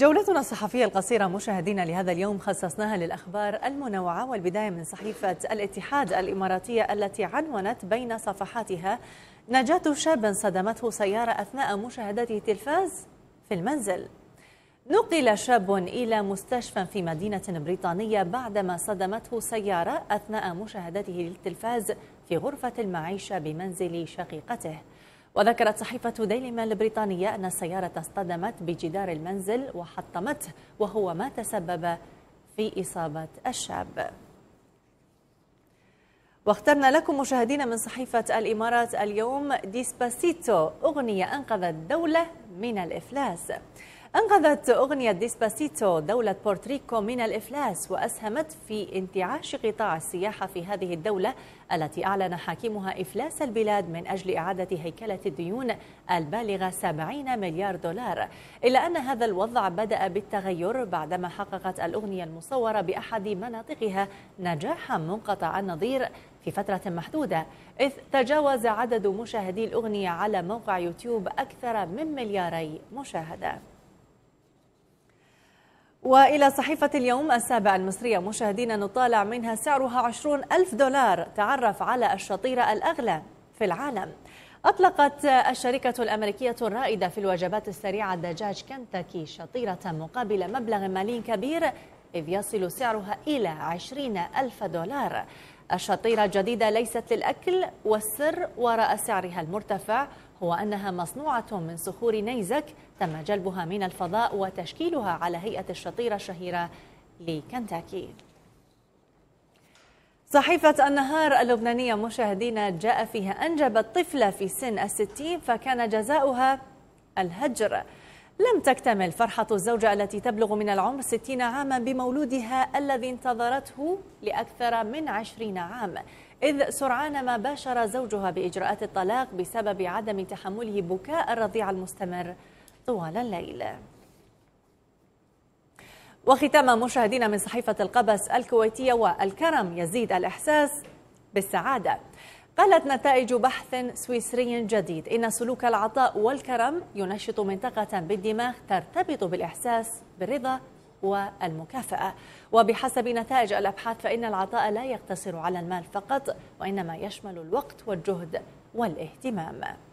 جولتنا الصحفية القصيرة مشاهدينا لهذا اليوم خصصناها للأخبار المنوعة والبداية من صحيفة الاتحاد الإماراتية التي عنونت بين صفحاتها نجاة شاب صدمته سيارة أثناء مشاهدته تلفاز في المنزل نقل شاب إلى مستشفى في مدينة بريطانية بعدما صدمته سيارة أثناء مشاهدته للتلفاز في غرفة المعيشة بمنزل شقيقته وذكرت صحيفة ديلي البريطانية أن السيارة اصطدمت بجدار المنزل وحطمته وهو ما تسبب في إصابة الشاب واخترنا لكم مشاهدينا من صحيفة الإمارات اليوم ديسباسيتو أغنية أنقذت الدولة من الإفلاس أنقذت أغنية ديسباسيتو دولة بورتريكو من الإفلاس وأسهمت في انتعاش قطاع السياحة في هذه الدولة التي أعلن حاكمها إفلاس البلاد من أجل إعادة هيكلة الديون البالغة 70 مليار دولار إلا أن هذا الوضع بدأ بالتغير بعدما حققت الأغنية المصورة بأحد مناطقها نجاحا منقطع النظير في فترة محدودة إذ تجاوز عدد مشاهدي الأغنية على موقع يوتيوب أكثر من ملياري مشاهدة وإلى صحيفة اليوم السابع المصرية مشاهدين نطالع منها سعرها 20 ألف دولار تعرف على الشطيرة الأغلى في العالم أطلقت الشركة الأمريكية الرائدة في الوجبات السريعة دجاج كنتاكي شطيرة مقابل مبلغ مالي كبير إذ يصل سعرها إلى عشرين ألف دولار الشطيرة الجديدة ليست للأكل والسر وراء سعرها المرتفع هو أنها مصنوعة من صخور نيزك تم جلبها من الفضاء وتشكيلها على هيئة الشطيرة الشهيرة لكنتاكي صحيفة النهار اللبنانية مشاهدينا جاء فيها أنجبت طفلة في سن الستين فكان جزاؤها الهجر لم تكتمل فرحة الزوجة التي تبلغ من العمر 60 عاما بمولودها الذي انتظرته لأكثر من 20 عام إذ سرعان ما باشر زوجها بإجراءات الطلاق بسبب عدم تحمله بكاء الرضيع المستمر طوال الليل وختاما مشاهدينا من صحيفة القبس الكويتية والكرم يزيد الإحساس بالسعادة قالت نتائج بحث سويسري جديد إن سلوك العطاء والكرم ينشط منطقة بالدماغ ترتبط بالإحساس بالرضا والمكافأة وبحسب نتائج الأبحاث فإن العطاء لا يقتصر على المال فقط وإنما يشمل الوقت والجهد والاهتمام